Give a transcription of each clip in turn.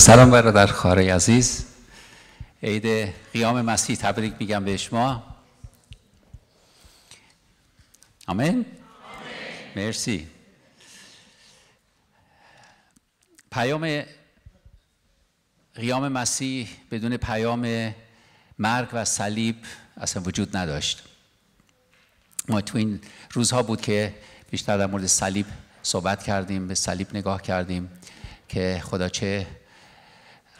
سلام برادر خاره عزیز عید قیام مسیح تبریک میگم به شما آمین مرسی پیام قیام مسیح بدون پیام مرگ و صلیب اصلا وجود نداشت ما تو این روزها بود که بیشتر در مورد صلیب صحبت کردیم به صلیب نگاه کردیم که خدا چه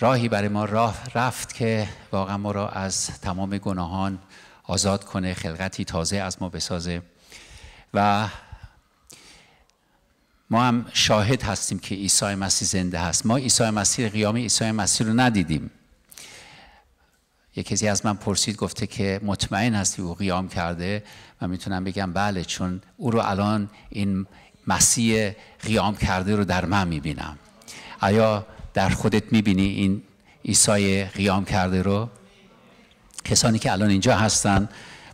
راهی برای ما راه رفت که واقعا ما را از تمام گناهان آزاد کنه خلقتی تازه از ما بسازه و ما هم شاهد هستیم که عیسی مسیح زنده هست ما عیسی مسیح قیام عیسی مسیح رو ندیدیم یکی کسی از من پرسید گفته که مطمئن هستی او قیام کرده و میتونم بگم بله چون او رو الان این مسیح قیام کرده رو در من میبینم آیا در خودت میبینی این عیسی قیام کرده رو کسانی که الان اینجا هستن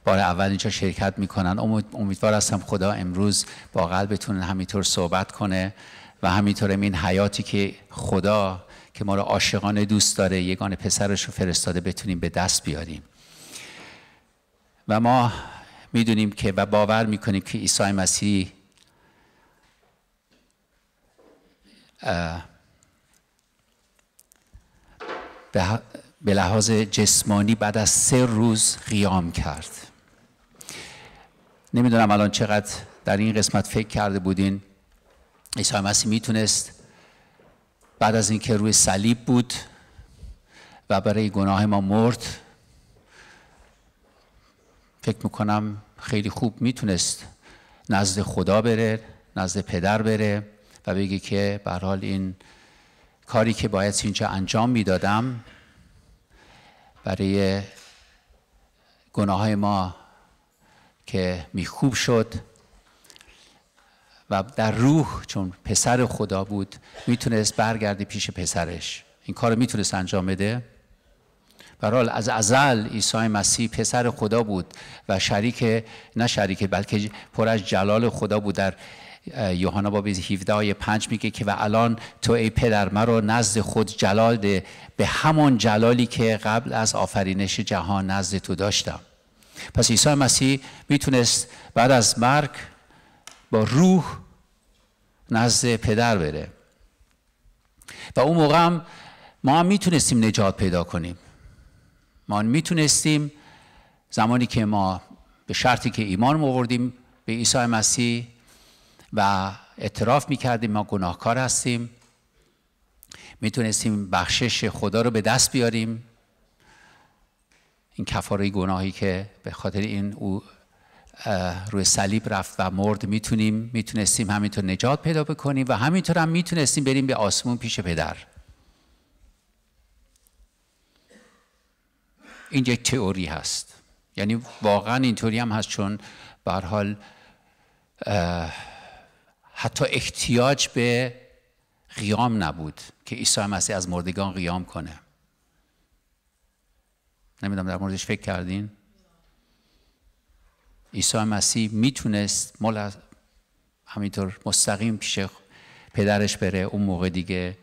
بار اول اینجا شرکت میکنن امیدوار هستم خدا امروز با قلبتون همینطور صحبت کنه و همینطور این حیاتی که خدا که ما رو عاشقانه دوست داره یگان پسرش رو فرستاده بتونیم به دست بیاریم و ما میدونیم که و باور میکنیم که عیسی مسیح به لحاظ جسمانی بعد از سه روز قیام کرد نمیدونم الان چقدر در این قسمت فکر کرده بودین عیسی مسیح میتونست بعد از اینکه روی صلیب بود و برای گناه ما مرد فکر میکنم خیلی خوب میتونست نزد خدا بره نزد پدر بره و بگه که به حال این کاری که باید اینجا انجام میدادم برای گناه ما که میخوب شد و در روح چون پسر خدا بود میتونست برگرده پیش پسرش این کار رو میتونست انجام بده برحال از ازل عیسی مسیح پسر خدا بود و شریک نه شریک بلکه پر از جلال خدا بود در یوحنا باب 17 آیه 5 میگه که و الان تو ای پدر مرا نزد خود جلال ده به همان جلالی که قبل از آفرینش جهان نزد تو داشتم پس عیسی مسیح میتونست بعد از مرگ با روح نزد پدر بره و اون موقع هم ما هم میتونستیم نجات پیدا کنیم ما میتونستیم زمانی که ما به شرطی که ایمان آوردیم به عیسی مسیح و اعتراف میکردیم ما گناهکار هستیم میتونستیم بخشش خدا رو به دست بیاریم این کفاره گناهی که به خاطر این او روی صلیب رفت و مرد میتونیم میتونستیم همینطور نجات پیدا بکنیم و همینطور هم میتونستیم بریم به آسمون پیش پدر این یک تئوری هست یعنی واقعا اینطوری هم هست چون به حال حتی احتیاج به قیام نبود که عیسی مسیح از مردگان قیام کنه نمیدونم در موردش فکر کردین عیسی مسیح میتونست مال همینطور مستقیم پیش پدرش بره اون موقع دیگه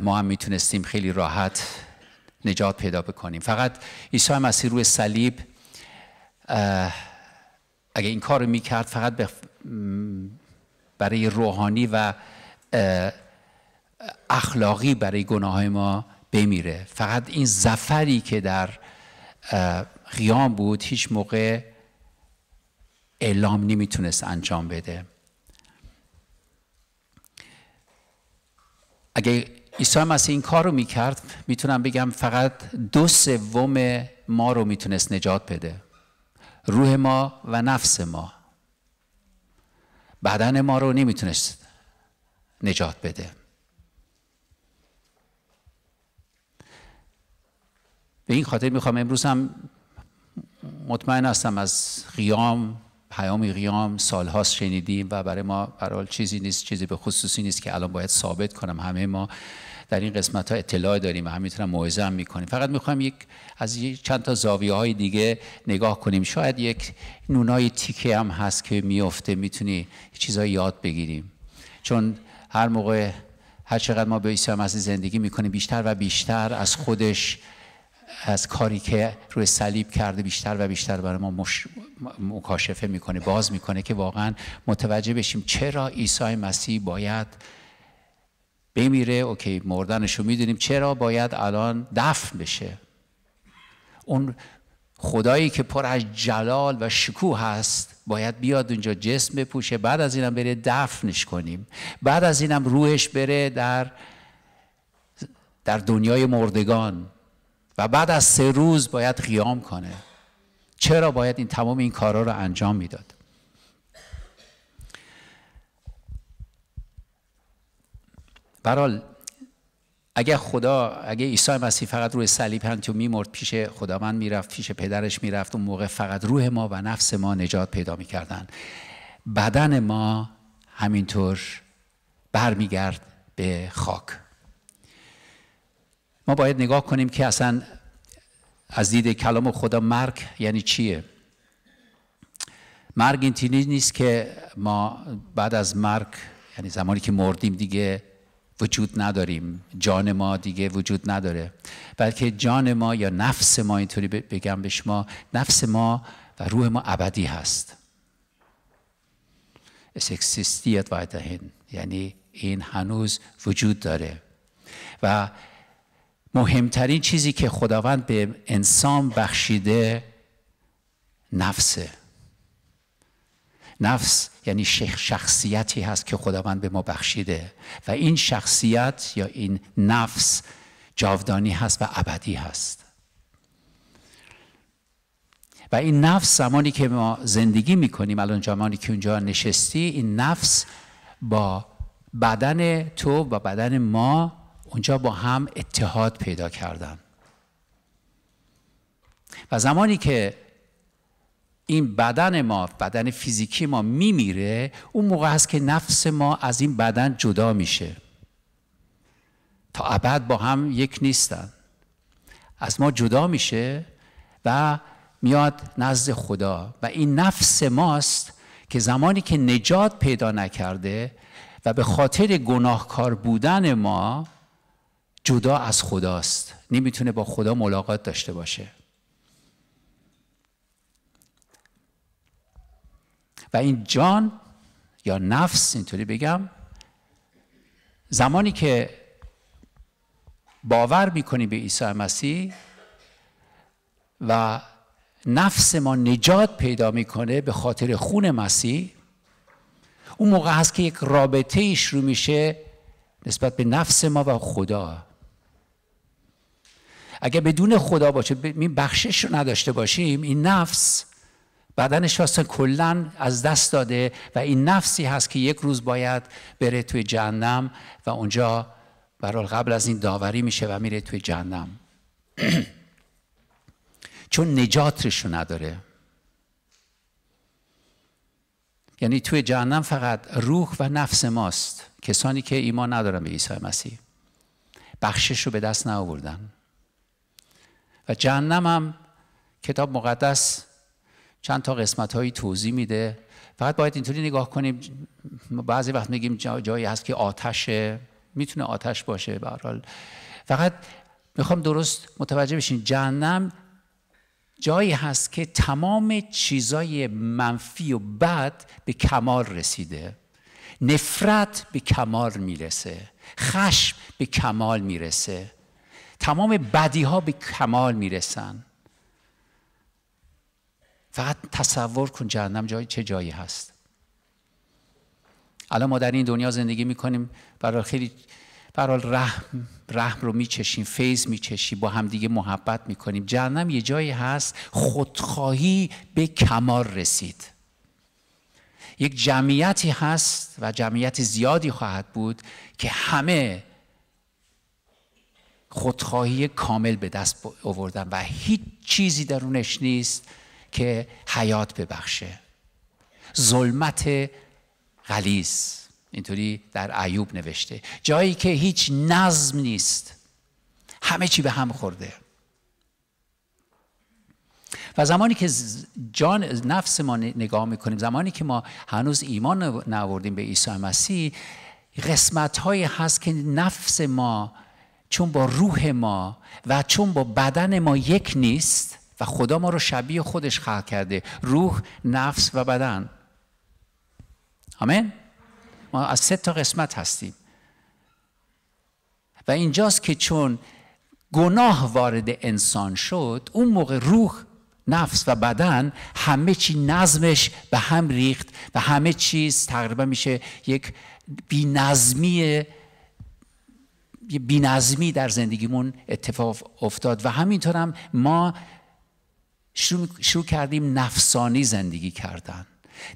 ما هم میتونستیم خیلی راحت نجات پیدا بکنیم فقط عیسی مسیح روی صلیب اگه این کار رو میکرد فقط برای روحانی و اخلاقی برای گناه های ما بمیره فقط این زفری که در قیام بود هیچ موقع اعلام نمیتونست انجام بده اگه عیسی مسیح این کار رو میکرد میتونم بگم فقط دو سوم ما رو میتونست نجات بده روح ما و نفس ما بدن ما رو نمیتونست نجات بده به این خاطر میخوام امروز هم مطمئن هستم از قیام پیام قیام سالهاست شنیدیم و برای ما برحال چیزی نیست چیزی به خصوصی نیست که الان باید ثابت کنم همه ما در این قسمت ها اطلاع داریم و هم موعظه هم میکنیم فقط میخوام یک از چند تا زاویه های دیگه نگاه کنیم شاید یک نونای تیکه هم هست که میفته میتونی چیزایی یاد بگیریم چون هر موقع هر چقدر ما به عیسی مسیح زندگی میکنیم بیشتر و بیشتر از خودش از کاری که روی صلیب کرده بیشتر و بیشتر برای ما مکاشفه میکنه باز میکنه که واقعا متوجه بشیم چرا عیسی مسیح باید بمیره اوکی مردنشو میدونیم چرا باید الان دفن بشه اون خدایی که پر از جلال و شکوه هست باید بیاد اونجا جسم بپوشه بعد از اینم بره دفنش کنیم بعد از اینم روحش بره در در دنیای مردگان و بعد از سه روز باید قیام کنه چرا باید این تمام این کارا رو انجام میداد برال اگه خدا اگه عیسی مسیح فقط روی صلیب هم تو میمرد پیش خداوند میرفت پیش پدرش میرفت اون موقع فقط روح ما و نفس ما نجات پیدا میکردن بدن ما همینطور برمیگرد به خاک ما باید نگاه کنیم که اصلا از دید کلام خدا مرگ یعنی چیه مرگ این تینی نیست که ما بعد از مرگ یعنی زمانی که مردیم دیگه وجود نداریم جان ما دیگه وجود نداره بلکه جان ما یا نفس ما اینطوری بگم به شما نفس ما و روح ما ابدی هست اس اکسیستیت یعنی این هنوز وجود داره و مهمترین چیزی که خداوند به انسان بخشیده نفسه نفس یعنی شخصیتی هست که خداوند به ما بخشیده و این شخصیت یا این نفس جاودانی هست و ابدی هست و این نفس زمانی که ما زندگی میکنیم الان زمانی که اونجا نشستی این نفس با بدن تو و بدن ما اونجا با هم اتحاد پیدا کردن و زمانی که این بدن ما بدن فیزیکی ما میمیره اون موقع هست که نفس ما از این بدن جدا میشه تا ابد با هم یک نیستن از ما جدا میشه و میاد نزد خدا و این نفس ماست که زمانی که نجات پیدا نکرده و به خاطر گناهکار بودن ما جدا از خداست نمیتونه با خدا ملاقات داشته باشه و این جان یا نفس اینطوری بگم زمانی که باور میکنیم به عیسی مسیح و نفس ما نجات پیدا میکنه به خاطر خون مسیح اون موقع هست که یک رابطه ای شروع میشه نسبت به نفس ما و خدا اگه بدون خدا باشه این بخشش رو نداشته باشیم این نفس بدنش اصلا کلا از دست داده و این نفسی هست که یک روز باید بره توی جهنم و اونجا برال قبل از این داوری میشه و میره توی جهنم چون نجاتش رو نداره یعنی توی جهنم فقط روح و نفس ماست کسانی که ایمان ندارن به عیسی مسیح بخشش رو به دست نیاوردن و جهنم هم کتاب مقدس چند تا قسمت هایی توضیح میده فقط باید اینطوری نگاه کنیم بعضی وقت میگیم جایی هست که آتشه میتونه آتش باشه به فقط میخوام درست متوجه بشین جهنم جایی هست که تمام چیزای منفی و بد به کمال رسیده نفرت به کمال میرسه خشم به کمال میرسه تمام بدی ها به کمال میرسن فقط تصور کن جهنم جای چه جایی هست الان ما در این دنیا زندگی میکنیم برای خیلی برای رحم رحم رو میچشیم فیض میچشیم با همدیگه محبت میکنیم جهنم یه جایی هست خودخواهی به کمال رسید یک جمعیتی هست و جمعیت زیادی خواهد بود که همه خودخواهی کامل به دست آوردن و هیچ چیزی درونش نیست که حیات ببخشه ظلمت غلیز اینطوری در عیوب نوشته جایی که هیچ نظم نیست همه چی به هم خورده و زمانی که جان نفس ما نگاه میکنیم زمانی که ما هنوز ایمان نوردیم به عیسی مسیح قسمت هایی هست که نفس ما چون با روح ما و چون با بدن ما یک نیست و خدا ما رو شبیه خودش خلق کرده روح نفس و بدن آمین ما از سه تا قسمت هستیم و اینجاست که چون گناه وارد انسان شد اون موقع روح نفس و بدن همه چی نظمش به هم ریخت و همه چیز تقریبا میشه یک بی یه بینظمی در زندگیمون اتفاق افتاد و همینطور هم ما شروع, کردیم نفسانی زندگی کردن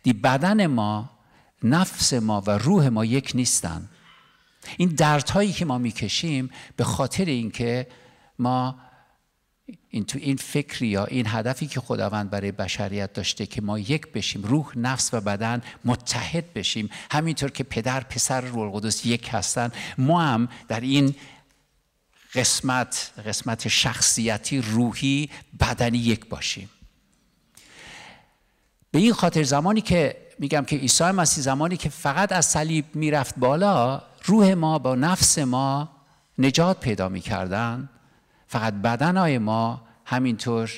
دی بدن ما نفس ما و روح ما یک نیستن این دردهایی که ما میکشیم به خاطر اینکه ما این تو این فکری یا این هدفی که خداوند برای بشریت داشته که ما یک بشیم روح نفس و بدن متحد بشیم همینطور که پدر پسر روح القدس یک هستن ما هم در این قسمت قسمت شخصیتی روحی بدنی یک باشیم به این خاطر زمانی که میگم که عیسی مسیح زمانی که فقط از صلیب میرفت بالا روح ما با نفس ما نجات پیدا میکردن فقط بدنهای ما همینطور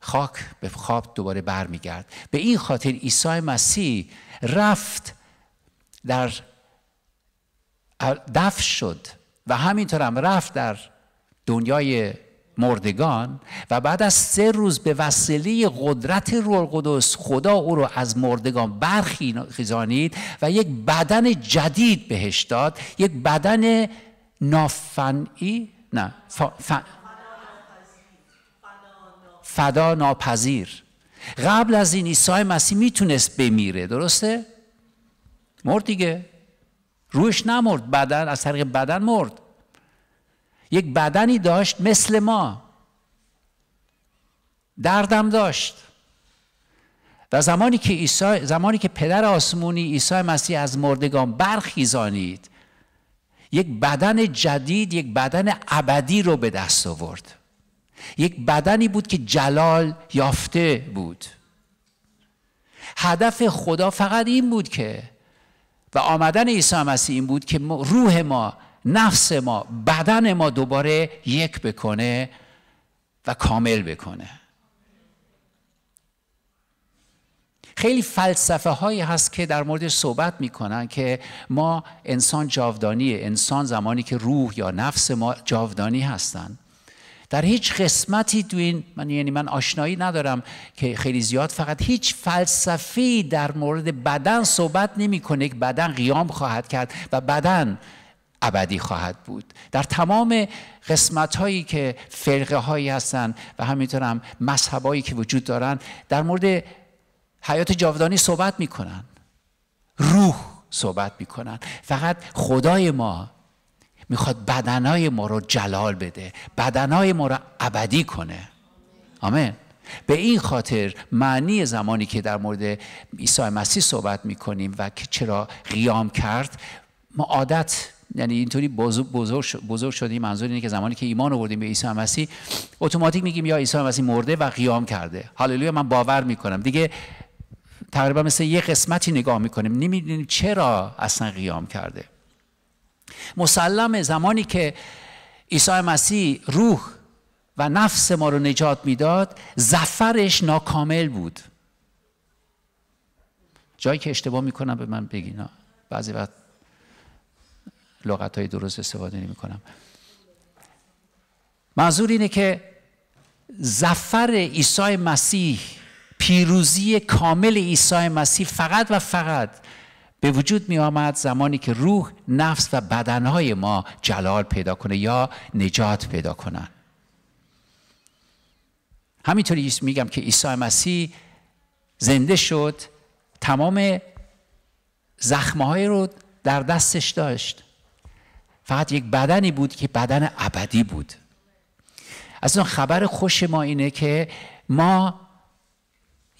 خاک به خواب دوباره برمیگرد به این خاطر عیسی مسیح رفت در دف شد و همینطور هم رفت در دنیای مردگان و بعد از سه روز به وسیله قدرت روح خدا او رو از مردگان برخیزانید و یک بدن جدید بهش داد یک بدن نافنی نه فدا ناپذیر قبل از این عیسی مسیح میتونست بمیره درسته؟ مرد دیگه روش نمرد بدن از طریق بدن مرد یک بدنی داشت مثل ما دردم داشت و زمانی که, زمانی که پدر آسمونی عیسی مسیح از مردگان برخیزانید یک بدن جدید یک بدن ابدی رو به دست آورد یک بدنی بود که جلال یافته بود هدف خدا فقط این بود که و آمدن عیسی مسیح این بود که روح ما نفس ما بدن ما دوباره یک بکنه و کامل بکنه خیلی فلسفه هایی هست که در مورد صحبت میکنن که ما انسان جاودانیه انسان زمانی که روح یا نفس ما جاودانی هستند در هیچ قسمتی تو این من یعنی من آشنایی ندارم که خیلی زیاد فقط هیچ فلسفی در مورد بدن صحبت نمیکنه که بدن قیام خواهد کرد و بدن ابدی خواهد بود در تمام قسمت هایی که فرقه هایی هستند و همینطور هم مذهب هایی که وجود دارند در مورد حیات جاودانی صحبت میکنن روح صحبت میکنن فقط خدای ما میخواد بدنای ما رو جلال بده بدنای ما رو ابدی کنه آمین به این خاطر معنی زمانی که در مورد عیسی مسیح صحبت میکنیم و که چرا قیام کرد ما عادت یعنی اینطوری بزرگ, بزرگ شدیم منظور اینه که زمانی که ایمان آوردیم به عیسی مسیح اتوماتیک میگیم یا عیسی مسیح مرده و قیام کرده هاللویا من باور میکنم دیگه تقریبا مثل یه قسمتی نگاه میکنیم نمیدونیم چرا اصلا قیام کرده مسلم زمانی که عیسی مسیح روح و نفس ما رو نجات میداد زفرش ناکامل بود جایی که اشتباه میکنم به من بگینا بعضی وقت لغت های درست استفاده نمی کنم منظور اینه که زفر عیسی مسیح پیروزی کامل عیسی مسیح فقط و فقط به وجود می آمد زمانی که روح، نفس و بدنهای ما جلال پیدا کنه یا نجات پیدا کنن همینطوری میگم که عیسی مسیح زنده شد تمام زخمه رو در دستش داشت فقط یک بدنی بود که بدن ابدی بود از اون خبر خوش ما اینه که ما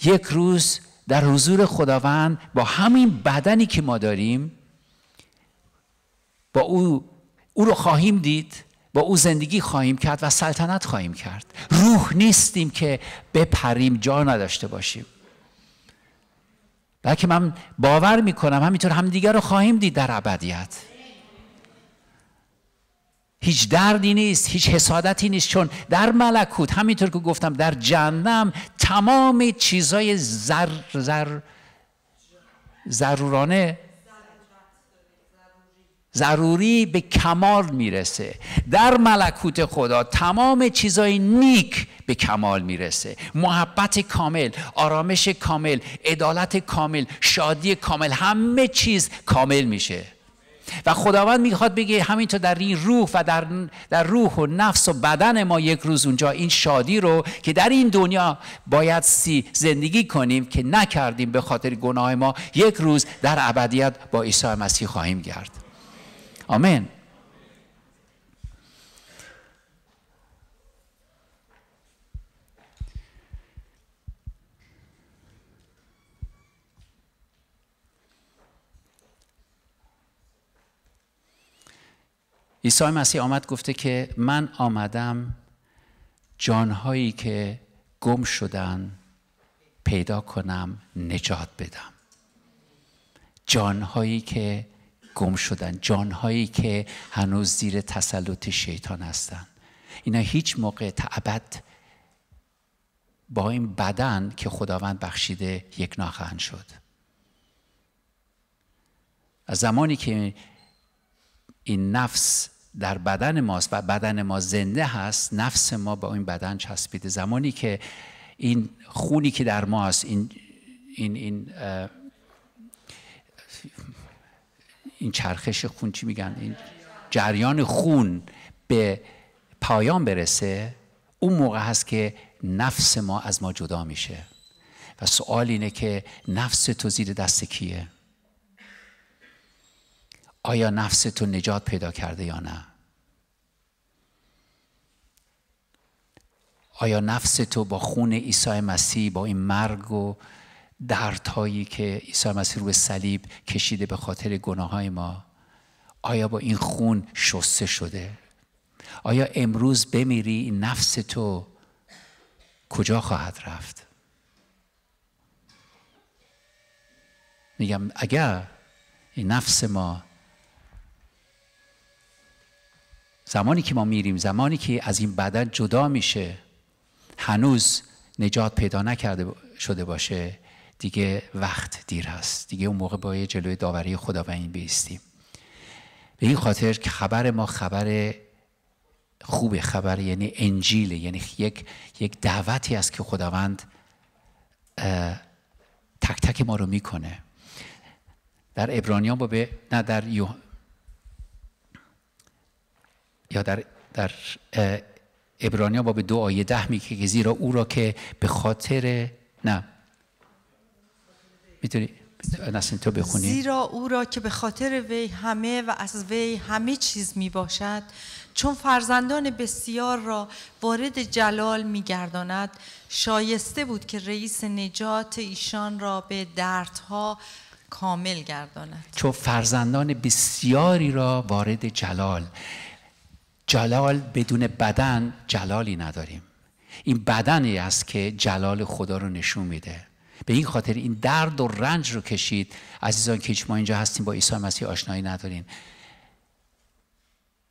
یک روز در حضور خداوند با همین بدنی که ما داریم با او او رو خواهیم دید با او زندگی خواهیم کرد و سلطنت خواهیم کرد روح نیستیم که بپریم جا نداشته باشیم بلکه من باور میکنم همینطور همدیگر رو خواهیم دید در ابدیت هیچ دردی نیست هیچ حسادتی نیست چون در ملکوت همینطور که گفتم در جهنم تمام چیزای زر ضرورانه ضروری به کمال میرسه در ملکوت خدا تمام چیزای نیک به کمال میرسه محبت کامل آرامش کامل عدالت کامل شادی کامل همه چیز کامل میشه و خداوند میخواد بگه همینطور در این روح و در, در روح و نفس و بدن ما یک روز اونجا این شادی رو که در این دنیا باید سی زندگی کنیم که نکردیم به خاطر گناه ما یک روز در ابدیت با عیسی مسیح خواهیم گرد آمین عیسی مسیح آمد گفته که من آمدم جانهایی که گم شدن پیدا کنم نجات بدم جانهایی که گم شدن جانهایی که هنوز زیر تسلط شیطان هستند اینا هیچ موقع تعبد با این بدن که خداوند بخشیده یک ناخن شد از زمانی که این نفس در بدن ماست و بدن ما زنده هست نفس ما با این بدن چسبیده زمانی که این خونی که در ما این این این این چرخش خون چی میگن این جریان خون به پایان برسه اون موقع هست که نفس ما از ما جدا میشه و سوال اینه که نفس تو زیر دست کیه آیا نفس تو نجات پیدا کرده یا نه آیا نفس تو با خون عیسی مسیح با این مرگ و دردهایی که عیسی مسیح روی صلیب کشیده به خاطر گناه ما آیا با این خون شسته شده آیا امروز بمیری این نفس تو کجا خواهد رفت میگم اگر این نفس ما زمانی که ما میریم زمانی که از این بدن جدا میشه هنوز نجات پیدا نکرده شده باشه دیگه وقت دیر هست دیگه اون موقع باید جلوی داوری خداوند بیستیم به این خاطر که خبر ما خبر خوب خبر یعنی انجیل یعنی یک یک دعوتی است که خداوند تک تک ما رو میکنه در ابرانیان با نه در یا در, در ابرانیا باب دو آیه ده میگه که زیرا او را که به خاطر نه میتونی تو بخونی زیرا او را که به خاطر وی همه و از وی همه چیز می باشد چون فرزندان بسیار را وارد جلال می شایسته بود که رئیس نجات ایشان را به دردها کامل گرداند چون فرزندان بسیاری را وارد جلال جلال بدون بدن جلالی نداریم این بدنی است که جلال خدا رو نشون میده به این خاطر این درد و رنج رو کشید عزیزان که ما اینجا هستیم با عیسی مسیح آشنایی نداریم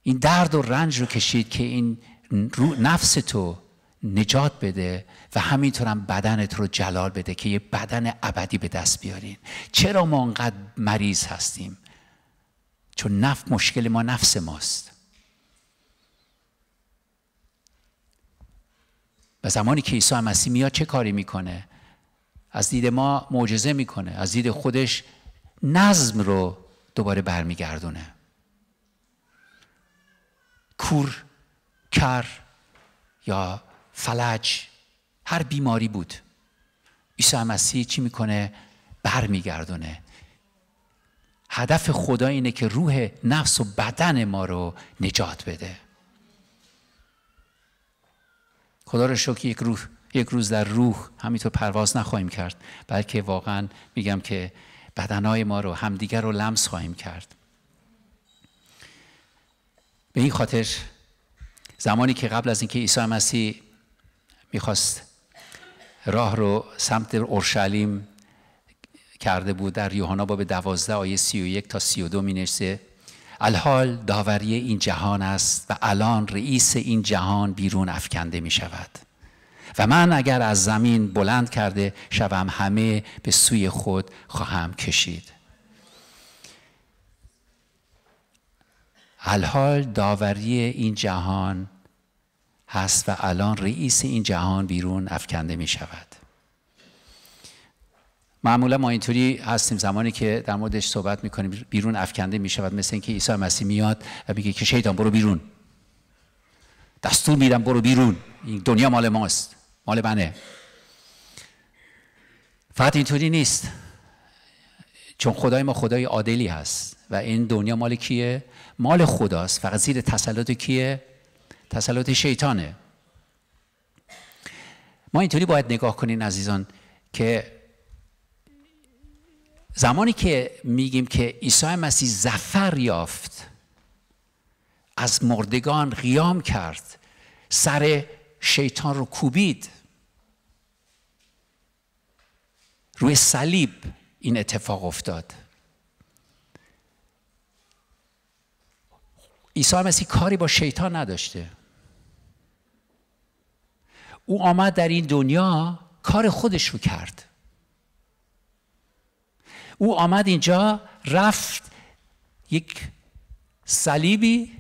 این درد و رنج رو کشید که این رو نفس تو نجات بده و هم بدنت رو جلال بده که یه بدن ابدی به دست بیارین چرا ما انقدر مریض هستیم چون نفس مشکل ما نفس ماست و زمانی که عیسی مسیح میاد چه کاری میکنه از دید ما معجزه میکنه از دید خودش نظم رو دوباره برمیگردونه کور کر یا فلج هر بیماری بود عیسی مسیح چی میکنه برمیگردونه هدف خدا اینه که روح نفس و بدن ما رو نجات بده خدا رو شکر یک یک روز در روح همینطور پرواز نخواهیم کرد بلکه واقعا میگم که بدنهای ما رو همدیگر رو لمس خواهیم کرد به این خاطر زمانی که قبل از اینکه عیسی مسیح میخواست راه رو سمت اورشلیم کرده بود در یوحنا باب دوازده آیه سی و یک تا سی و دو الحال داوری این جهان است و الان رئیس این جهان بیرون افکنده می شود و من اگر از زمین بلند کرده شوم همه به سوی خود خواهم کشید الحال داوری این جهان هست و الان رئیس این جهان بیرون افکنده می شود معمولا ما اینطوری هستیم زمانی که در موردش صحبت میکنیم بیرون افکنده میشود مثل اینکه عیسی مسیح میاد و میگه که شیطان برو بیرون دستور میدم برو بیرون این دنیا مال ماست مال منه فقط اینطوری نیست چون خدای ما خدای عادلی هست و این دنیا مال کیه مال خداست فقط زیر تسلط کیه تسلط شیطانه ما اینطوری باید نگاه کنیم عزیزان که زمانی که میگیم که عیسی مسیح زفر یافت از مردگان قیام کرد سر شیطان رو کوبید روی صلیب این اتفاق افتاد عیسی مسیح کاری با شیطان نداشته او آمد در این دنیا کار خودش رو کرد او آمد اینجا رفت یک صلیبی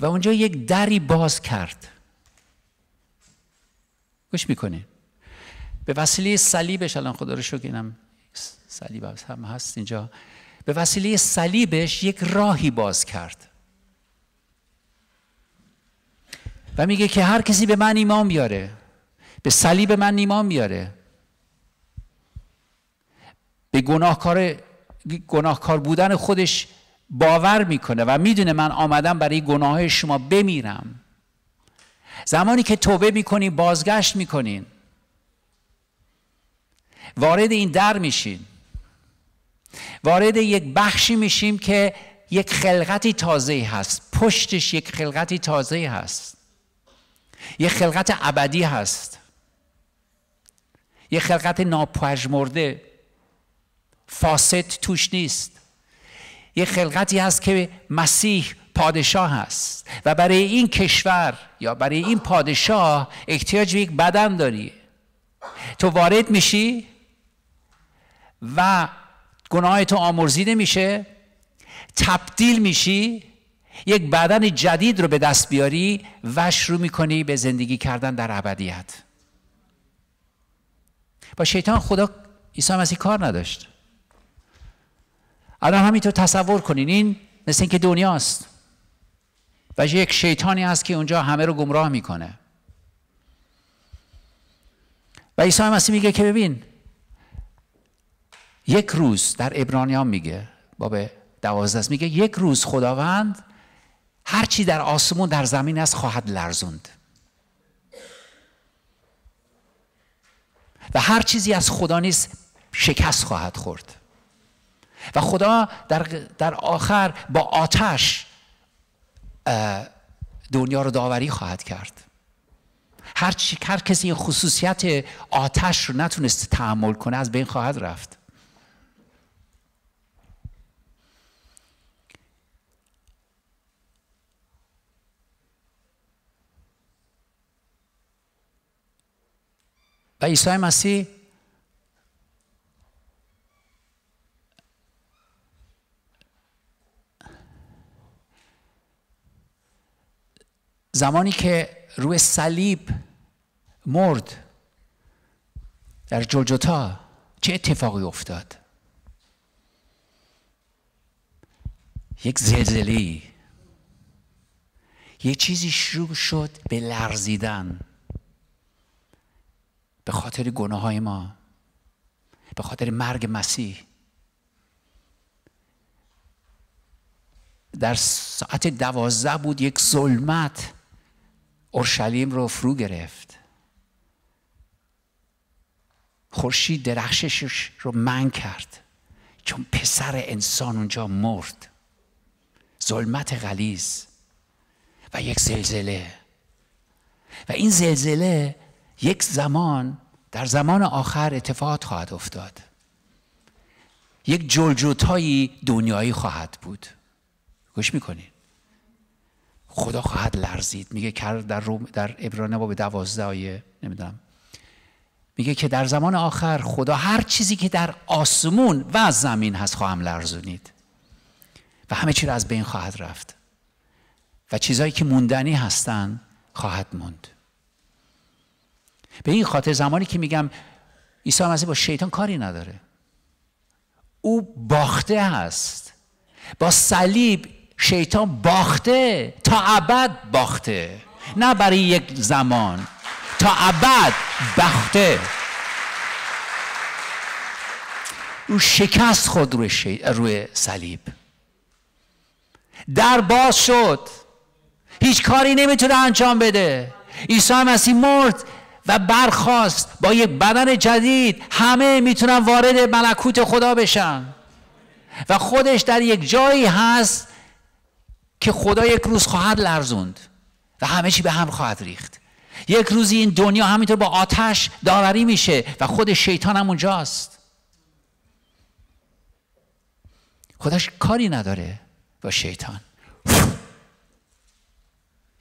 و اونجا یک دری باز کرد گوش میکنه به وسیله صلیبش الان خدا رو شکر اینم صلیب هم هست اینجا به وسیله صلیبش یک راهی باز کرد و میگه که هر کسی به من ایمان بیاره به صلیب من ایمان بیاره به گناهکار گناهکار بودن خودش باور میکنه و میدونه من آمدم برای گناه شما بمیرم زمانی که توبه میکنین بازگشت میکنین وارد این در میشین وارد یک بخشی میشیم که یک خلقتی تازه هست پشتش یک خلقتی تازه هست یک خلقت ابدی هست یک خلقت ناپژمرده فاسد توش نیست یه خلقتی هست که مسیح پادشاه هست و برای این کشور یا برای این پادشاه احتیاج به یک بدن داری تو وارد میشی و گناه تو آمرزیده میشه تبدیل میشی یک بدن جدید رو به دست بیاری و شروع میکنی به زندگی کردن در ابدیت با شیطان خدا عیسی مسیح کار نداشت الان همینطور تصور کنین این مثل اینکه دنیاست و یک شیطانی هست که اونجا همه رو گمراه میکنه و عیسی مسیح میگه که ببین یک روز در ابرانیان میگه باب دوازده میگه یک روز خداوند هرچی در آسمون در زمین است خواهد لرزوند و هر چیزی از خدا نیست شکست خواهد خورد و خدا در, در آخر با آتش دنیا رو داوری خواهد کرد هر, چی، هر کسی این خصوصیت آتش رو نتونست تحمل کنه از بین خواهد رفت و عیسی مسیح زمانی که روی صلیب مرد در جلجتا چه اتفاقی افتاد یک زلزله یه چیزی شروع شد به لرزیدن به خاطر گناه های ما به خاطر مرگ مسیح در ساعت دوازده بود یک ظلمت اورشلیم رو فرو گرفت خورشید درخششش رو من کرد چون پسر انسان اونجا مرد ظلمت غلیز و یک زلزله و این زلزله یک زمان در زمان آخر اتفاقات خواهد افتاد یک جلجوتایی دنیایی خواهد بود گوش میکنین خدا خواهد لرزید میگه کرد در روم در باب دوازده آیه نمیدونم میگه که در زمان آخر خدا هر چیزی که در آسمون و زمین هست خواهم لرزونید و همه چی را از بین خواهد رفت و چیزهایی که موندنی هستند خواهد موند به این خاطر زمانی که میگم عیسی مسیح با شیطان کاری نداره او باخته هست با صلیب شیطان باخته تا ابد باخته نه برای یک زمان تا ابد باخته او شکست خود روی, روی صلیب در باز شد هیچ کاری نمیتونه انجام بده عیسی مسیح مرد و برخواست با یک بدن جدید همه میتونن وارد ملکوت خدا بشن و خودش در یک جایی هست که خدا یک روز خواهد لرزوند و همه چی به هم خواهد ریخت یک روزی این دنیا همینطور با آتش داوری میشه و خود شیطان هم اونجاست خودش کاری نداره با شیطان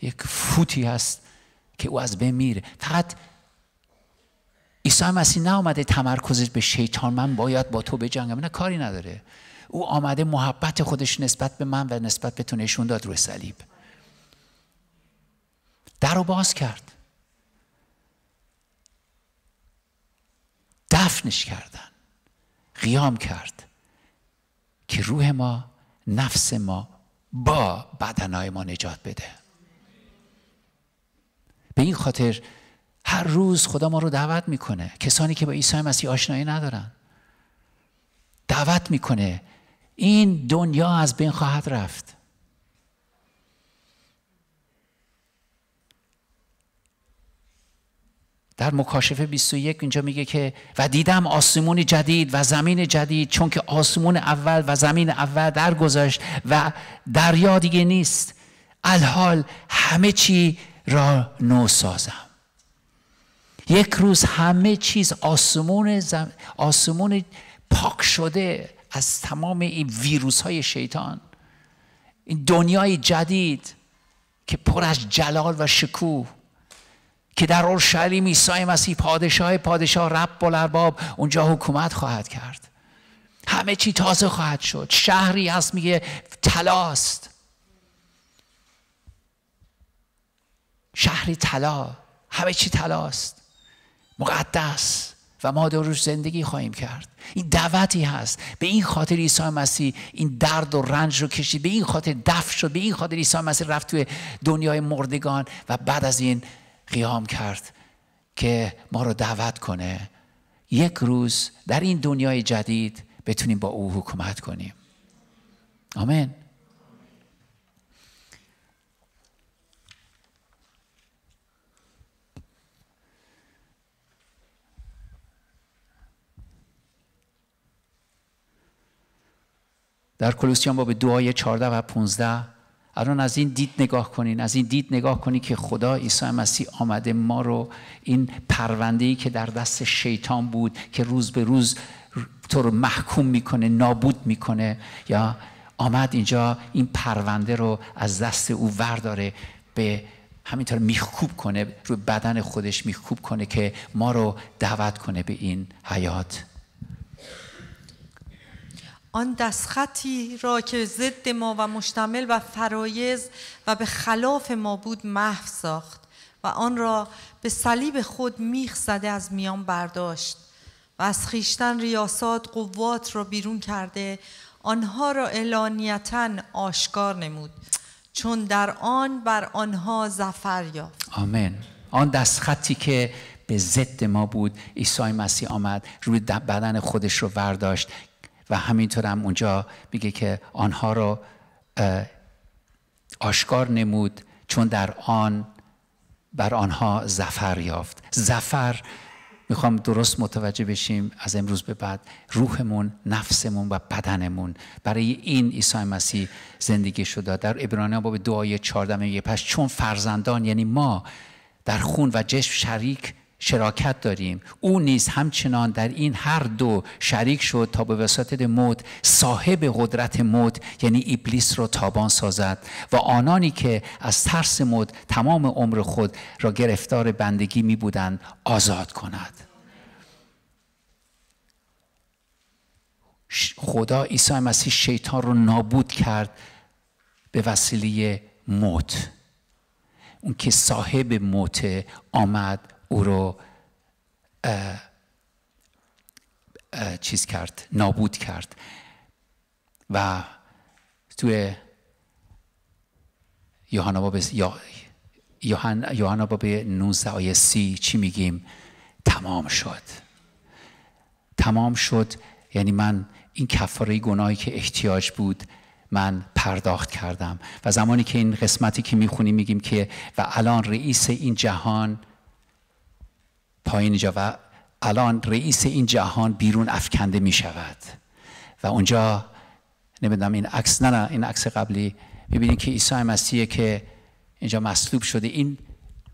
یک فوتی هست که او از بین میره فقط عیسی مسیح نه اومده تمرکزش به شیطان من باید با تو بجنگم نه کاری نداره او آمده محبت خودش نسبت به من و نسبت به تو نشون داد روی صلیب در رو باز کرد دفنش کردن قیام کرد که روح ما نفس ما با بدنهای ما نجات بده به این خاطر هر روز خدا ما رو دعوت میکنه کسانی که با عیسی مسیح آشنایی ندارن دعوت میکنه این دنیا از بین خواهد رفت در مکاشفه 21 اینجا میگه که و دیدم آسمون جدید و زمین جدید چون که آسمون اول و زمین اول گذاشت و دریا دیگه نیست الحال همه چی را نو سازم یک روز همه چیز آسمون, آسمون پاک شده از تمام این ویروس های شیطان این دنیای جدید که پر از جلال و شکوه که در اورشلیم عیسی مسیح پادشاه پادشاه رب بلرباب اونجا حکومت خواهد کرد همه چی تازه خواهد شد شهری هست میگه تلاست شهری طلا همه چی تلاست مقدس و ما در روش زندگی خواهیم کرد این دعوتی هست به این خاطر عیسی مسیح این درد و رنج رو کشید به این خاطر دفن شد به این خاطر عیسی مسیح رفت توی دنیای مردگان و بعد از این قیام کرد که ما رو دعوت کنه یک روز در این دنیای جدید بتونیم با او حکومت کنیم آمین در کلوسیان باب دو 14 و 15 الان از این دید نگاه کنین از این دید نگاه کنین که خدا عیسی مسیح آمده ما رو این ای که در دست شیطان بود که روز به روز تو رو محکوم میکنه نابود میکنه یا آمد اینجا این پرونده رو از دست او ورداره به همینطور میخکوب کنه روی بدن خودش میخکوب کنه که ما رو دعوت کنه به این حیات آن دستخطی را که ضد ما و مشتمل و فرایز و به خلاف ما بود محو ساخت و آن را به صلیب خود میخ زده از میان برداشت و از خیشتن ریاست قوات را بیرون کرده آنها را اعلانیتا آشکار نمود چون در آن بر آنها زفر یافت آمین آن دستخطی که به ضد ما بود عیسی مسیح آمد روی بدن خودش رو برداشت و همینطور هم اونجا میگه که آنها را آشکار نمود چون در آن بر آنها زفر یافت زفر میخوام درست متوجه بشیم از امروز به بعد روحمون نفسمون و بدنمون برای این عیسی مسیح زندگی شده در با باب دعای 14 یه پس چون فرزندان یعنی ما در خون و جسم شریک شراکت داریم او نیز همچنان در این هر دو شریک شد تا به وساطت موت صاحب قدرت موت یعنی ابلیس را تابان سازد و آنانی که از ترس موت تمام عمر خود را گرفتار بندگی می بودن آزاد کند خدا عیسی مسیح شیطان رو نابود کرد به وسیله موت اون که صاحب موت آمد او رو چیز کرد نابود کرد و توی یوحنا باب یوحنا باب 19 آیه 30 چی میگیم تمام شد تمام شد یعنی من این کفاره گناهی که احتیاج بود من پرداخت کردم و زمانی که این قسمتی که میخونیم میگیم که و الان رئیس این جهان پایین جا و الان رئیس این جهان بیرون افکنده می شود و اونجا نمیدونم این عکس نه این عکس قبلی ببینید که عیسی مسیح که اینجا مصلوب شده این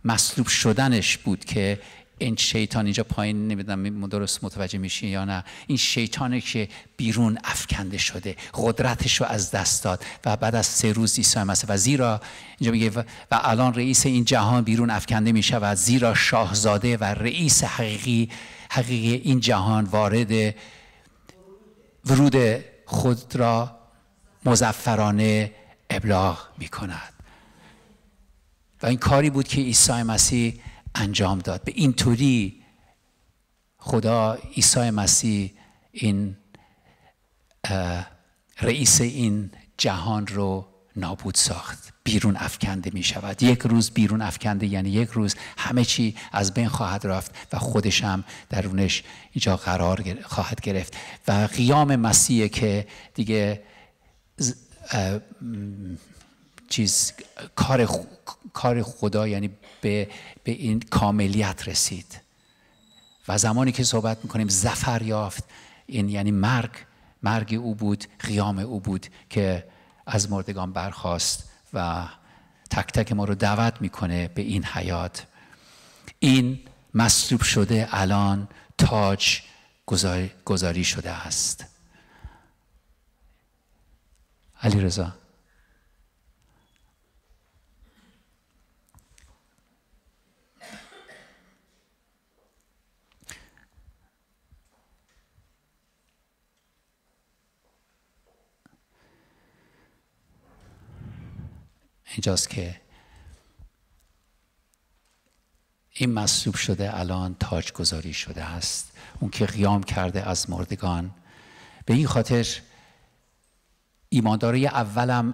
مصلوب شدنش بود که این شیطان اینجا پایین نمیدونم درست متوجه میشین یا نه این شیطانه که بیرون افکنده شده قدرتش رو از دست داد و بعد از سه روز عیسی مسیح و زیرا اینجا میگه و الان رئیس این جهان بیرون افکنده میشه و زیرا شاهزاده و رئیس حقیقی حقیقی این جهان وارد ورود خود را مزفرانه ابلاغ میکند و این کاری بود که عیسی مسیح انجام داد به اینطوری خدا عیسی مسیح این رئیس این جهان رو نابود ساخت بیرون افکنده می شود یک روز بیرون افکنده یعنی یک روز همه چی از بین خواهد رفت و خودش هم درونش اینجا قرار خواهد گرفت و قیام مسیح که دیگه چیز کار, کار خدا یعنی به, به این کاملیت رسید و زمانی که صحبت میکنیم زفر یافت این یعنی مرگ مرگ او بود قیام او بود که از مردگان برخواست و تک تک ما رو دعوت میکنه به این حیات این مصلوب شده الان تاج گذاری شده است علی رضا اینجاست که این مصلوب شده الان تاج گذاری شده است اون که قیام کرده از مردگان به این خاطر ایمانداری اولم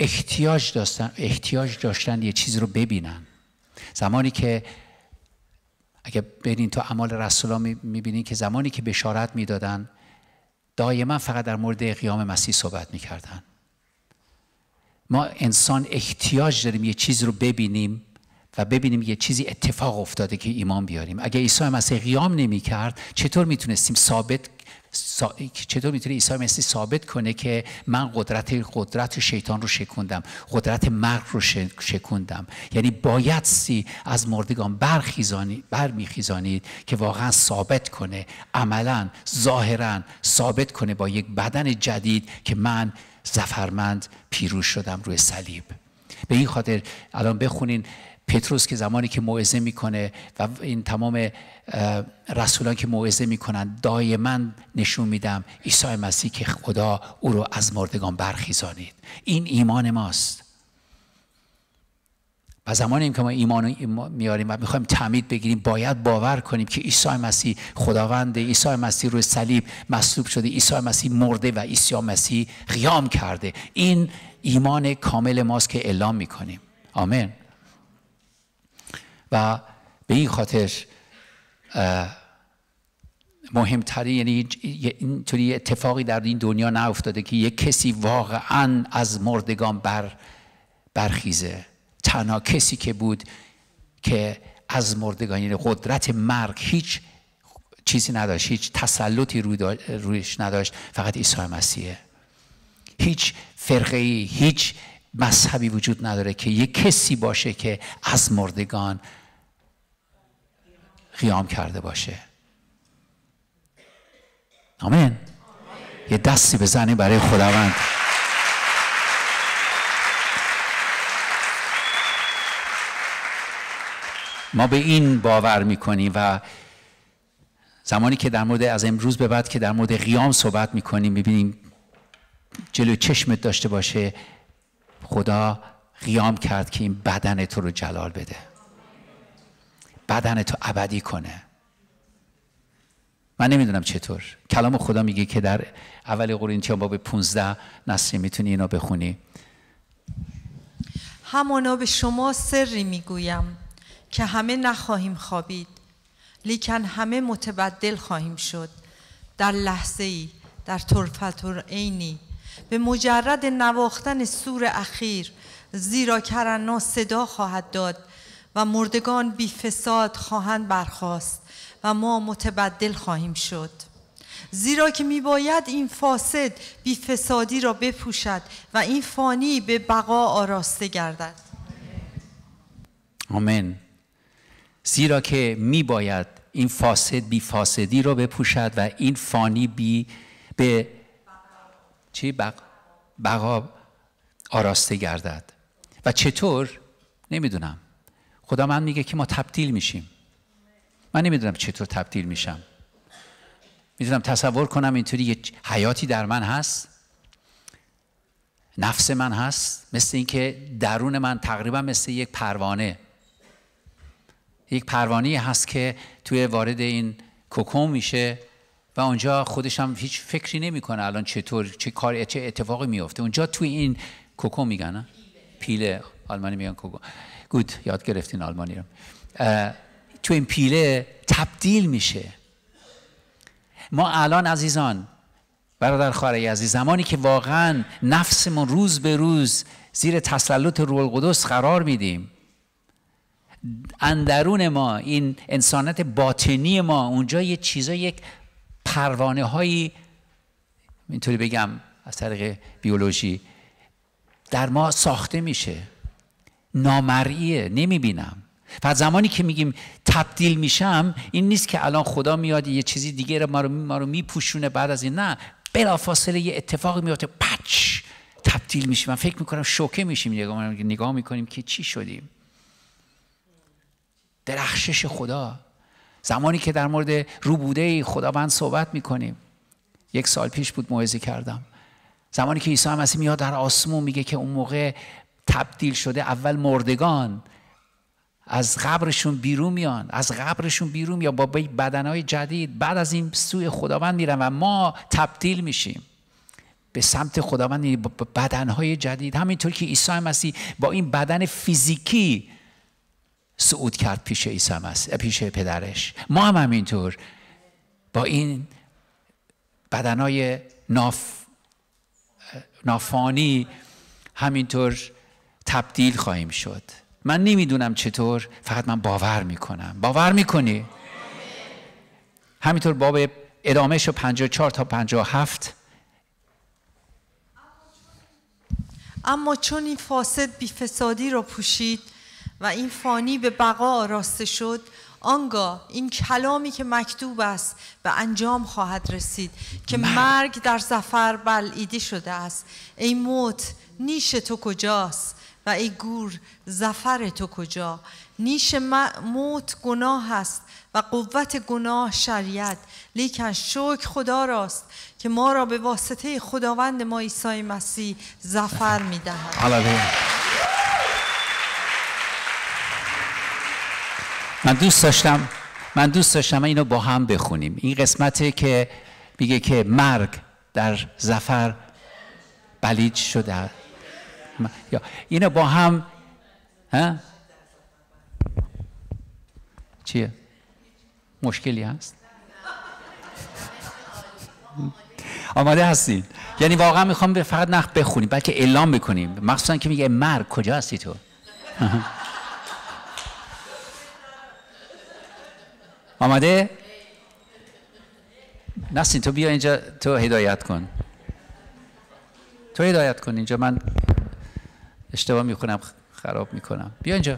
احتیاج داشتن احتیاج داشتن یه چیزی رو ببینن زمانی که اگه برین تو اعمال رسول ها میبینین که زمانی که بشارت میدادن دائما فقط در مورد قیام مسیح صحبت میکردن ما انسان احتیاج داریم یه چیز رو ببینیم و ببینیم یه چیزی اتفاق افتاده که ایمان بیاریم اگه عیسی مسیح قیام نمی کرد چطور میتونستیم ثابت چطور میتونه عیسی مسیح ثابت کنه که من قدرت قدرت شیطان رو شکوندم قدرت مرگ رو شکوندم یعنی باید سی از مردگان برخیزانی برمیخیزانید که واقعا ثابت کنه عملا ظاهرا ثابت کنه با یک بدن جدید که من زفرمند پیروز شدم روی صلیب به این خاطر الان بخونین پتروس که زمانی که موعظه میکنه و این تمام رسولان که موعظه میکنن دائما نشون میدم عیسی مسیح که خدا او رو از مردگان برخیزانید این ایمان ماست و زمانی که ما ایمان میاریم و میخوایم تعمید بگیریم باید باور کنیم که عیسی مسیح خداوند عیسی مسیح روی صلیب مصلوب شده عیسی مسیح مرده و عیسی مسیح قیام کرده این ایمان کامل ماست که اعلام میکنیم آمین و به این خاطر مهمترین یعنی اینطوری اتفاقی در این دنیا افتاده که یک کسی واقعا از مردگان بر برخیزه تنها کسی که بود که از مردگان یعنی قدرت مرگ هیچ چیزی نداشت هیچ تسلطی رویش نداشت فقط عیسی مسیحه هیچ فرقه ای هیچ مذهبی وجود نداره که یک کسی باشه که از مردگان قیام کرده باشه آمین, یه دستی بزنی برای خداوند ما به این باور میکنیم و زمانی که در مورد از امروز به بعد که در مورد قیام صحبت میکنیم میبینیم جلو چشمت داشته باشه خدا قیام کرد که این بدن تو رو جلال بده بدن تو ابدی کنه من نمیدونم چطور کلام خدا میگه که در اول قرنتیان باب 15 نصری میتونی اینو بخونی همانا به شما سری میگویم که همه نخواهیم خوابید لیکن همه متبدل خواهیم شد در لحظه ای در و عینی به مجرد نواختن سور اخیر زیرا کرنا صدا خواهد داد و مردگان بی فساد خواهند برخواست و ما متبدل خواهیم شد زیرا که میباید این فاسد بی فسادی را بپوشد و این فانی به بقا آراسته گردد آمین زیرا که می باید این فاسد بی فاسدی رو بپوشد و این فانی بی به چی بق... بقا آراسته گردد و چطور نمیدونم خدا من میگه که ما تبدیل میشیم من نمیدونم چطور تبدیل میشم میدونم تصور کنم اینطوری یه حیاتی در من هست نفس من هست مثل اینکه درون من تقریبا مثل یک پروانه یک پروانه هست که توی وارد این کوکوم میشه و اونجا خودش هم هیچ فکری نمیکنه الان چطور چه کار چه اتفاقی میفته اونجا توی این کوکو میگن پیله آلمانی میگن کوکو گود یاد گرفتین آلمانی رو تو این پیله تبدیل میشه ما الان عزیزان برادر خاره عزیز زمانی که واقعا نفسمون روز به روز زیر تسلط روح القدس قرار میدیم اندرون ما این انسانت باطنی ما اونجا یه چیزا یک پروانه هایی اینطوری بگم از طریق بیولوژی در ما ساخته میشه نامرئیه نمیبینم و زمانی که میگیم تبدیل میشم این نیست که الان خدا میاد یه چیزی دیگه ما رو ما رو میپوشونه بعد از این نه بلافاصله یه اتفاقی میاد پچ تبدیل میشیم من فکر میکنم شوکه میشیم نگاه میکنیم که چی شدیم درخشش خدا زمانی که در مورد روبوده خداوند صحبت میکنیم یک سال پیش بود موعظه کردم زمانی که عیسی مسیح میاد در آسمون میگه که اون موقع تبدیل شده اول مردگان از قبرشون بیرون میان از قبرشون بیرون یا با بدنهای جدید بعد از این سوی خداوند میرن و ما تبدیل میشیم به سمت خداوند یعنی بدنهای جدید همینطور که عیسی مسیح با این بدن فیزیکی سعود کرد پیش عیسی پیش پدرش ما هم همینطور با این بدنای ناف... نافانی همینطور تبدیل خواهیم شد من نمیدونم چطور فقط من باور میکنم باور میکنی همینطور باب ادامه شو 54 تا 57 اما چون این فاسد بی فسادی را پوشید و این فانی به بقا راسته شد آنگاه این کلامی که مکتوب است به انجام خواهد رسید که مرگ در زفر بلعیده شده است ای موت نیش تو کجاست و ای گور زفر تو کجا نیش موت گناه است و قوت گناه شریعت لیکن شوک خدا راست که ما را به واسطه خداوند ما عیسی مسیح زفر میدهد من دوست داشتم من دوست داشتم اینو با هم بخونیم این قسمته که میگه که مرگ در زفر بلیج شده یا اینو با هم ها؟ چیه؟ مشکلی هست؟ آماده هستین یعنی واقعا میخوام فقط نخ بخونیم بلکه اعلام بکنیم مخصوصا که میگه مرگ کجا هستی تو آمده؟ نسین تو بیا اینجا تو هدایت کن تو هدایت کن اینجا من اشتباه میکنم خراب میکنم بیا اینجا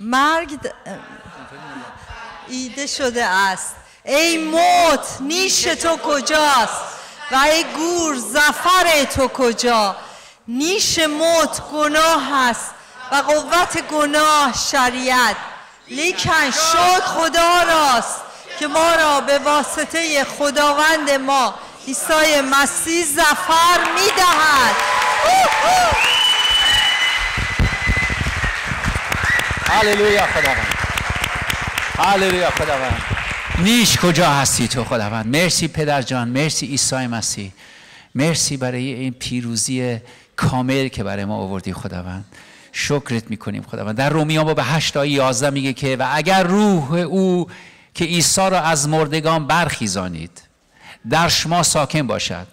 مرگ ایده شده است ای موت نیش تو کجاست و ای گور زفر تو کجا نیش موت گناه است و قوت گناه شریعت لیکن شد خدا راست که ما را به واسطه خداوند ما عیسی مسیح زفر میدهد هللویا خداوند هللویا خداوند نیش کجا هستی تو خداوند مرسی پدر جان مرسی عیسی مسیح مرسی برای این پیروزی کامل که برای ما آوردی خداوند شکرت میکنیم خداوند در رومیان با به 8 تا 11 میگه که و اگر روح او که عیسی را از مردگان برخیزانید در شما ساکن باشد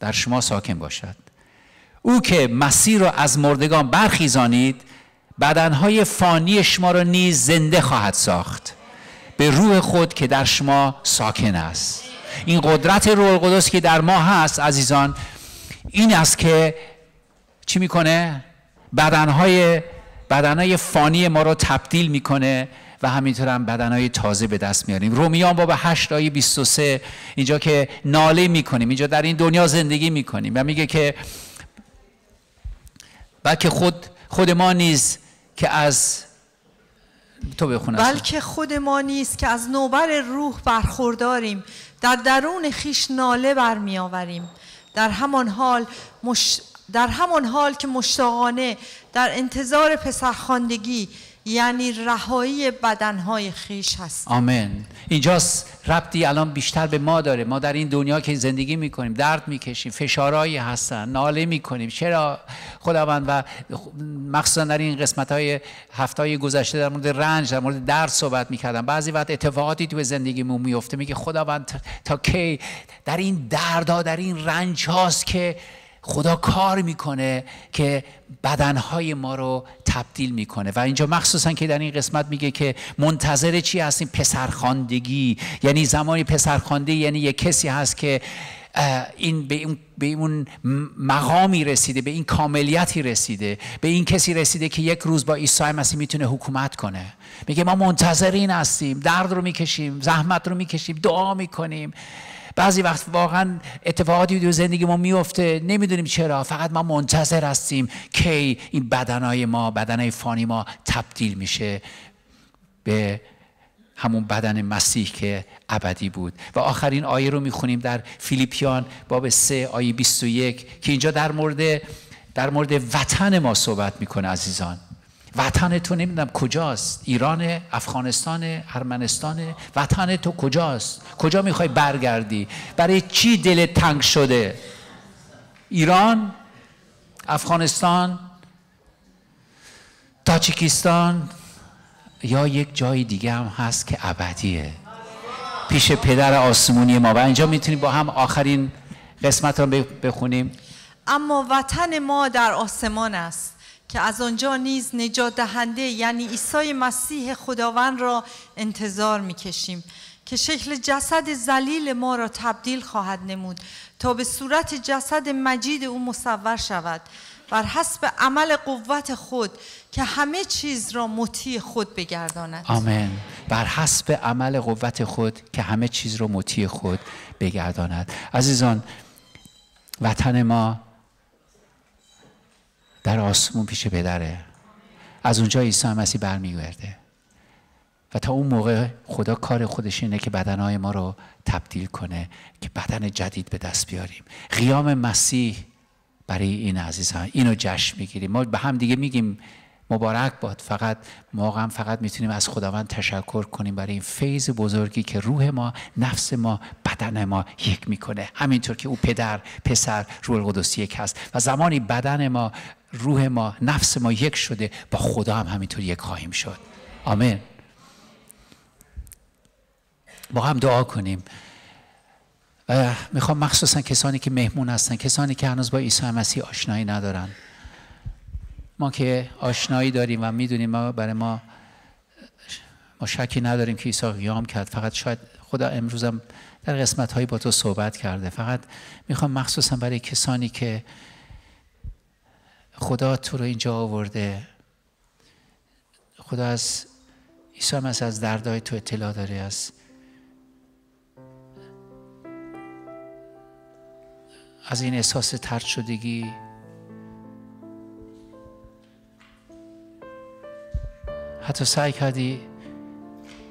در شما ساکن باشد او که مسیح را از مردگان برخیزانید بدنهای فانی شما را نیز زنده خواهد ساخت به روح خود که در شما ساکن است این قدرت روح القدس که در ما هست عزیزان این است که چی میکنه بدنهای بدنهای فانی ما رو تبدیل میکنه و همینطور هم بدنهای تازه به دست میاریم رومیان باب 8 آیه 23 اینجا که ناله میکنیم اینجا در این دنیا زندگی میکنیم و میگه که بلکه خود خود ما نیز که از تو بلکه خود ما نیست که از نوبر روح برخورداریم در درون خیش ناله آوریم در همان حال در همان حال که مشتاقانه در انتظار پسرخواندگی یعنی رهایی بدنهای خیش هست آمین اینجا ربطی الان بیشتر به ما داره ما در این دنیا که زندگی میکنیم درد میکشیم فشارهایی هستن ناله میکنیم چرا خداوند و مخصوصا در این قسمت های هفته گذشته در مورد رنج در مورد درد صحبت میکردم بعضی وقت اتفاقاتی تو زندگیمون میفته میگه خداوند تا کی در این دردها در این رنج هاست که خدا کار میکنه که بدنهای ما رو تبدیل میکنه و اینجا مخصوصا که در این قسمت میگه که منتظر چی هستیم پسرخاندگی یعنی زمانی پسرخانده یعنی یک کسی هست که این به اون به اون مقامی رسیده به این کاملیتی رسیده به این کسی رسیده که یک روز با عیسی مسیح میتونه حکومت کنه میگه ما منتظر این هستیم درد رو میکشیم زحمت رو میکشیم دعا میکنیم بعضی وقت واقعا اتفاقاتی تو زندگی ما میفته نمیدونیم چرا فقط ما منتظر هستیم که این بدنهای ما بدنهای فانی ما تبدیل میشه به همون بدن مسیح که ابدی بود و آخرین آیه رو میخونیم در فیلیپیان باب سه آیه 21 که اینجا در مورد در مورد وطن ما صحبت میکنه عزیزان وطن تو نمیدونم کجاست ایران افغانستان ارمنستان وطن تو کجاست کجا میخوای برگردی برای چی دل تنگ شده ایران افغانستان تاجیکستان یا یک جای دیگه هم هست که ابدیه پیش پدر آسمونی ما و اینجا میتونیم با هم آخرین قسمت رو بخونیم اما وطن ما در آسمان است که از آنجا نیز نجات دهنده یعنی عیسی مسیح خداوند را انتظار میکشیم که شکل جسد زلیل ما را تبدیل خواهد نمود تا به صورت جسد مجید او مصور شود بر حسب عمل قوت خود که همه چیز را مطیع خود بگرداند آمین بر حسب عمل قوت خود که همه چیز را مطیع خود بگرداند عزیزان وطن ما در آسمون پیش پدره از اونجا عیسی مسیح برمیگرده و تا اون موقع خدا کار خودش اینه که بدنهای ما رو تبدیل کنه که بدن جدید به دست بیاریم قیام مسیح برای این عزیزان اینو جشن میگیریم ما به هم دیگه میگیم مبارک باد فقط ما هم فقط میتونیم از خداوند تشکر کنیم برای این فیض بزرگی که روح ما نفس ما بدن ما یک میکنه همینطور که او پدر پسر روح القدس یک هست و زمانی بدن ما روح ما نفس ما یک شده با خدا هم همینطور یک خواهیم شد آمین ما هم دعا کنیم و میخوام مخصوصا کسانی که مهمون هستن کسانی که هنوز با عیسی مسیح آشنایی ندارن ما که آشنایی داریم و میدونیم ما برای ما ما شکی نداریم که عیسی قیام کرد فقط شاید خدا امروزم در قسمت هایی با تو صحبت کرده فقط میخوام مخصوصا برای کسانی که خدا تو رو اینجا آورده خدا از عیسی هم از دردهای تو اطلاع داره از از این احساس ترد شدگی حتی سعی کردی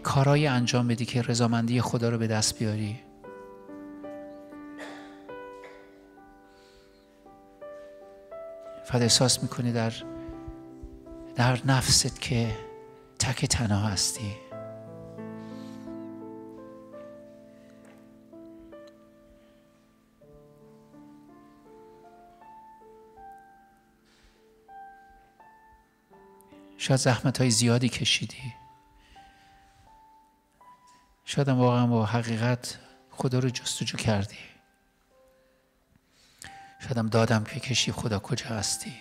کارهایی انجام بدی که رضامندی خدا رو به دست بیاری فقط احساس میکنی در در نفست که تک تنها هستی شاید زحمت های زیادی کشیدی شاید هم واقعا با حقیقت خدا رو جستجو کردی شاید هم دادم که کشی خدا کجا هستی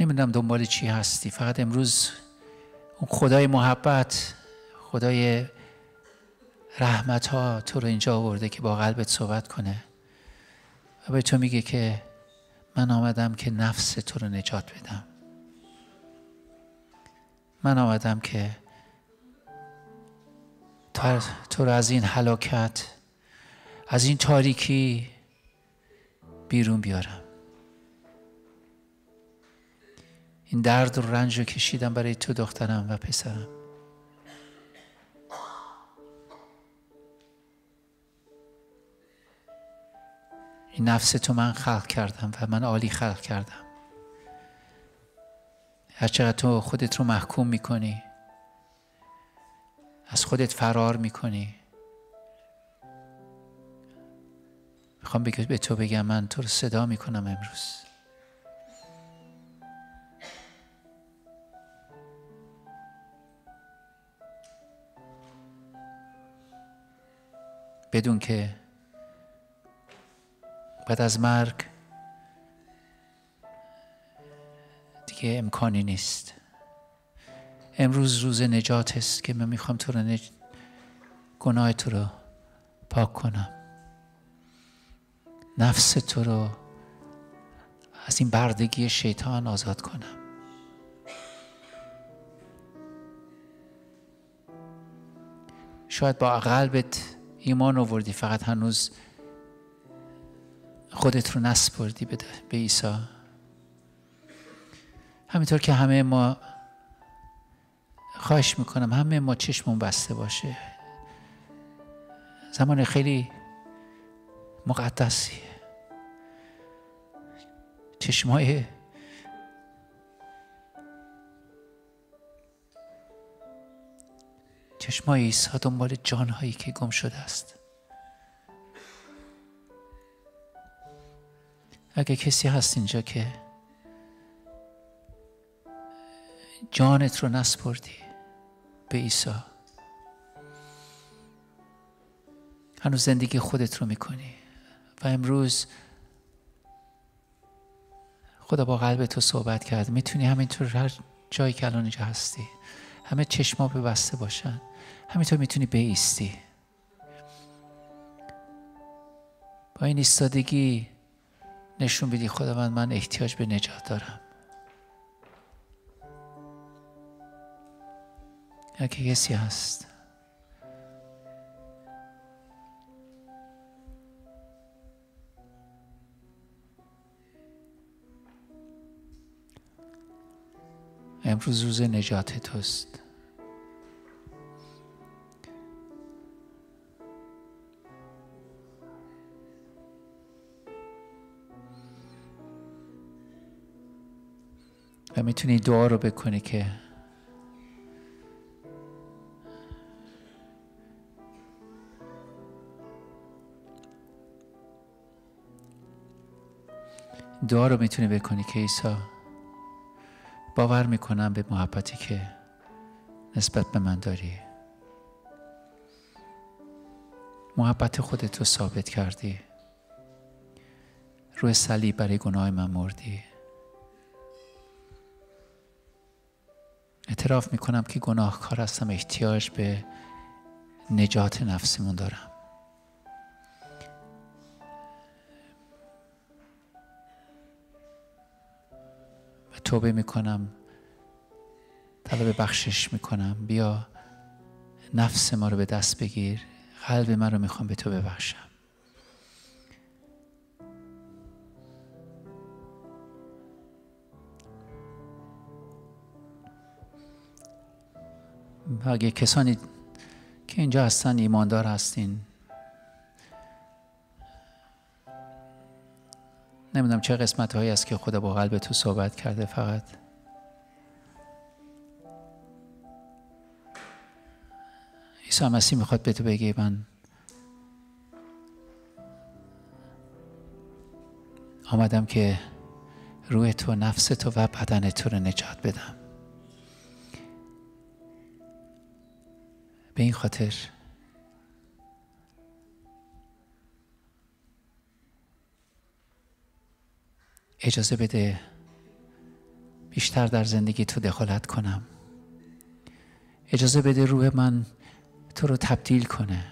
نمیدونم دنبال چی هستی فقط امروز اون خدای محبت خدای رحمت ها تو رو اینجا آورده که با قلبت صحبت کنه و به تو میگه که من آمدم که نفس تو رو نجات بدم من آمدم که تو را از این حلاکت از این تاریکی بیرون بیارم این درد و رنج رو کشیدم برای تو دخترم و پسرم این نفس تو من خلق کردم و من عالی خلق کردم هرچقدر تو خودت رو محکوم میکنی از خودت فرار میکنی میخوام به تو بگم من تو رو صدا میکنم امروز بدون که بعد از مرگ دیگه امکانی نیست امروز روز نجات است که من میخوام تو رو نج... گناه تو رو پاک کنم نفس تو رو از این بردگی شیطان آزاد کنم شاید با قلبت ایمان آوردی فقط هنوز خودت رو نسپردی به عیسی همینطور که همه ما خواهش میکنم همه ما چشمون بسته باشه زمان خیلی مقدسیه چشمای چشمای ایسا دنبال جانهایی که گم شده است اگه کسی هست اینجا که جانت رو نسپردی به عیسی هنوز زندگی خودت رو میکنی و امروز خدا با قلب تو صحبت کرد میتونی همینطور هر جایی که الان اینجا هستی همه چشما به بسته باشن همینطور میتونی بیستی با این ایستادگی نشون بدی خداوند من احتیاج به نجات دارم که کسی هست امروز روز نجات توست و میتونی دعا رو بکنی که دعا رو میتونی بکنی که ایسا باور میکنم به محبتی که نسبت به من داری محبت خودت رو ثابت کردی روی صلیب برای گناه من مردی اعتراف میکنم که گناهکار هستم احتیاج به نجات نفسمون دارم توبه میکنم طلب بخشش میکنم بیا نفس ما رو به دست بگیر قلب من رو میخوام به تو ببخشم اگه کسانی که اینجا هستن ایماندار هستین نمیدونم چه قسمت هایی است که خدا با قلب تو صحبت کرده فقط عیسی مسیح میخواد به تو بگی من آمدم که روح تو نفس تو و بدن تو رو نجات بدم به این خاطر اجازه بده بیشتر در زندگی تو دخالت کنم اجازه بده روح من تو رو تبدیل کنه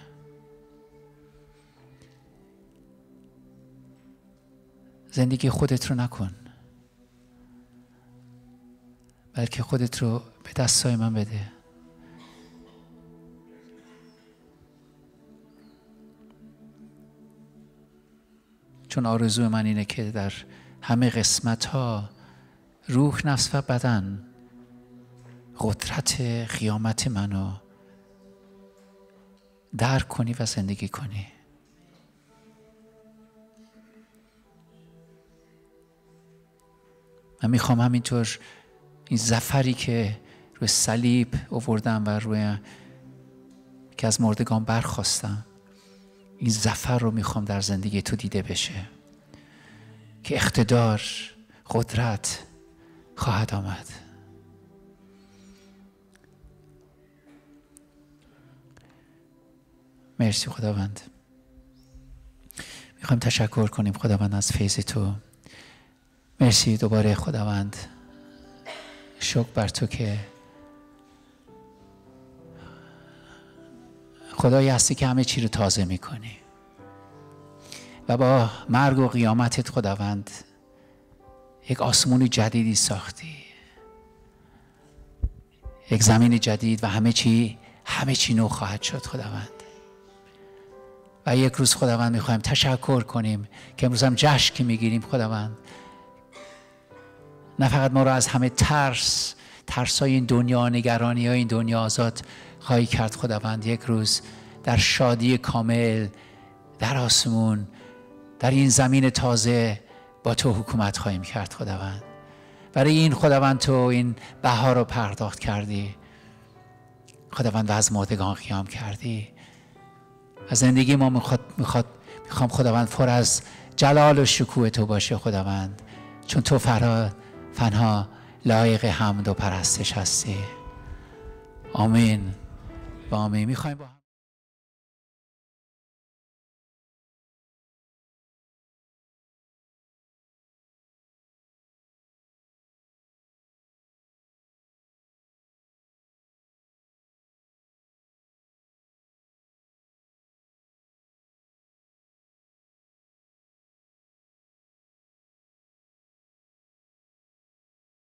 زندگی خودت رو نکن بلکه خودت رو به دستای من بده چون آرزو من اینه که در همه قسمت ها روح نفس و بدن قدرت قیامت منو درک کنی و زندگی کنی من میخوام همینطور این زفری که روی صلیب اووردم و روی که از مردگان برخواستم این زفر رو میخوام در زندگی تو دیده بشه که اقتدار قدرت خواهد آمد مرسی خداوند میخوایم تشکر کنیم خداوند از فیض تو مرسی دوباره خداوند شکر بر تو که خدایی هستی که همه چی رو تازه میکنی و با مرگ و قیامتت خداوند یک آسمون جدیدی ساختی یک زمین جدید و همه چی همه چی نو خواهد شد خداوند و یک روز خداوند میخوایم تشکر کنیم که امروز هم جشن میگیریم خداوند نه فقط ما را از همه ترس ترسای این دنیا نگرانی های این دنیا آزاد خواهی کرد خداوند یک روز در شادی کامل در آسمون در این زمین تازه با تو حکومت خواهیم کرد خداوند برای این خداوند تو این بها رو پرداخت کردی خداوند و از مردگان خیام کردی از زندگی ما میخواد میخواد میخوام خداوند فر از جلال و شکوه تو باشه خداوند چون تو فرا فنها لایق حمد و پرستش هستی آمین با آمین میخوایم با